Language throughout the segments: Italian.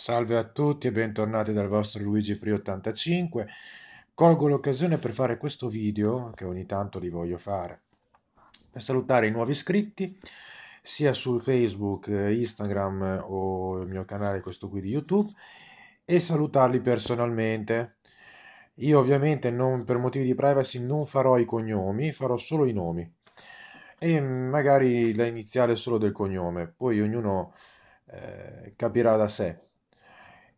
Salve a tutti e bentornati dal vostro Luigi Free 85. Colgo l'occasione per fare questo video, che ogni tanto li voglio fare, per salutare i nuovi iscritti, sia su Facebook, Instagram o il mio canale, questo qui di YouTube, e salutarli personalmente. Io ovviamente non, per motivi di privacy non farò i cognomi, farò solo i nomi. E magari la iniziale solo del cognome, poi ognuno eh, capirà da sé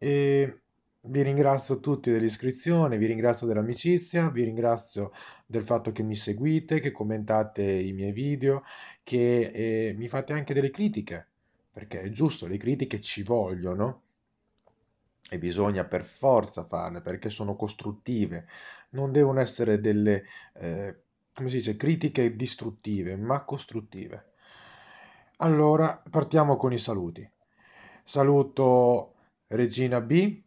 e vi ringrazio tutti dell'iscrizione, vi ringrazio dell'amicizia, vi ringrazio del fatto che mi seguite, che commentate i miei video, che eh, mi fate anche delle critiche, perché è giusto, le critiche ci vogliono e bisogna per forza farle perché sono costruttive, non devono essere delle, eh, come si dice, critiche distruttive, ma costruttive. Allora partiamo con i saluti. Saluto Regina B,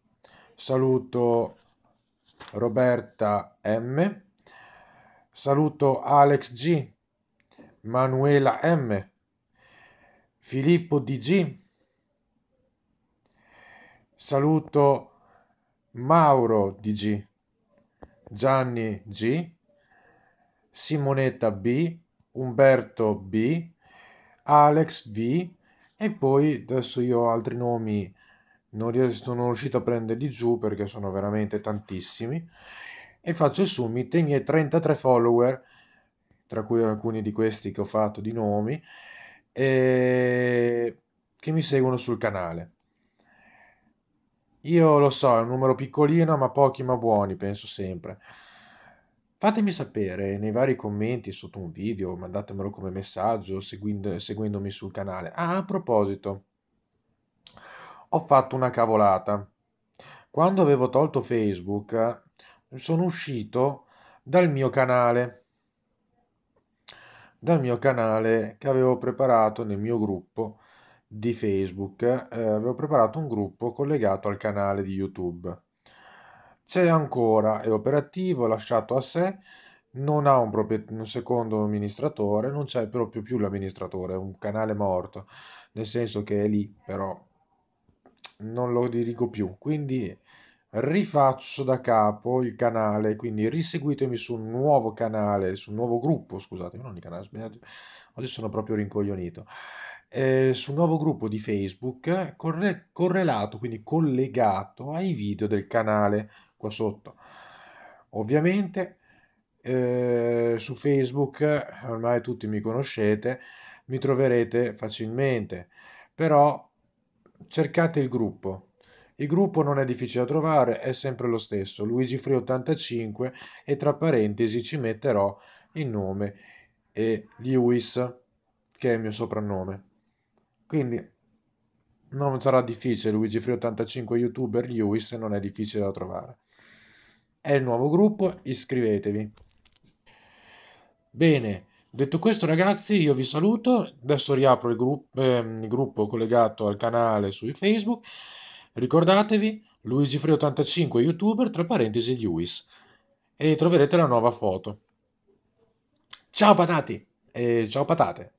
saluto Roberta M, saluto Alex G, Manuela M, Filippo DG, saluto Mauro DG, Gianni G, Simonetta B, Umberto B, Alex V e poi adesso io ho altri nomi non, ries- non sono riuscito a prenderli giù perché sono veramente tantissimi e faccio il summit e i miei 33 follower tra cui alcuni di questi che ho fatto di nomi e... che mi seguono sul canale io lo so è un numero piccolino ma pochi ma buoni penso sempre Fatemi sapere nei vari commenti sotto un video, mandatemelo come messaggio seguind- seguendomi sul canale. Ah, a proposito, ho fatto una cavolata. Quando avevo tolto Facebook, sono uscito dal mio canale, dal mio canale che avevo preparato nel mio gruppo di Facebook. Eh, avevo preparato un gruppo collegato al canale di YouTube. C'è ancora, è operativo, lasciato a sé, non ha un, proprio, un secondo amministratore, non c'è proprio più l'amministratore, è un canale morto, nel senso che è lì, però non lo dirigo più quindi rifaccio da capo il canale quindi riseguitemi su un nuovo canale su un nuovo gruppo scusate non il canale sbagliato oggi sono proprio rincoglionito eh, su un nuovo gruppo di facebook corre correlato quindi collegato ai video del canale qua sotto ovviamente eh, su facebook ormai tutti mi conoscete mi troverete facilmente però cercate il gruppo. Il gruppo non è difficile da trovare, è sempre lo stesso, Luigi Free 85 e tra parentesi ci metterò il nome e Lewis che è il mio soprannome. Quindi non sarà difficile Luigi Free 85 youtuber Lewis non è difficile da trovare. È il nuovo gruppo, iscrivetevi. Bene. Detto questo ragazzi io vi saluto, adesso riapro il, gruppo, eh, il gruppo collegato al canale su Facebook, ricordatevi LuigiFree85 youtuber tra parentesi Lewis e troverete la nuova foto. Ciao patati! e ciao patate!